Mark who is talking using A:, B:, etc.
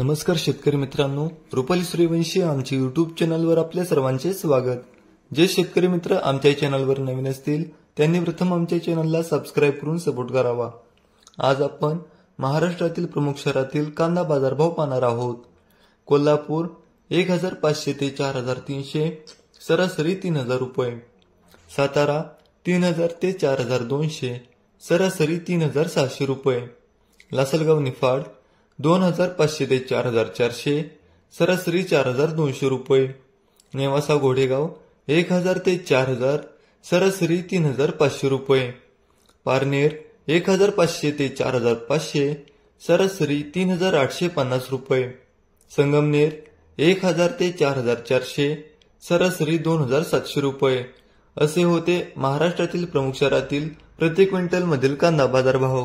A: नमस्कार शेतकरी मित्रांनो रुपाली सूर्यवंशी आमच्या युट्यूब चॅनलवर आपल्या सर्वांचे स्वागत जे शेतकरी मित्र आमच्या चॅनलवर नवीन असतील त्यांनी प्रथम आमच्या चॅनलला सबस्क्राईब करून सपोर्ट करावा आज आपण महाराष्ट्रातील प्रमुख शहरातील कांदा बाजारभाव पाहणार आहोत कोल्हापूर एक हजार पाचशे ते चार हजार तीनशे सरासरी तीन हजार रुपये सातारा तीन हजार ते चार हजार दोनशे सरासरी तीन हजार सहाशे रुपये लासलगाव निफाड दोन हजार पाचशे ते चार हजार चारशे सरासरी चार हजार दोनशे रुपये नेवासा घोडेगाव एक हजार ते चार हजार सरासरी तीन हजार पाचशे रुपये पारनेर एक हजार पाचशे ते चार हजार पाचशे सरासरी तीन हजार आठशे पन्नास रुपये संगमनेर एक हजार ते चार हजार चारशे सरासरी दोन हजार सातशे रुपये असे होते महाराष्ट्रातील प्रमुख शहरातील प्रति क्विंटल मधील कांदा बाजारभाव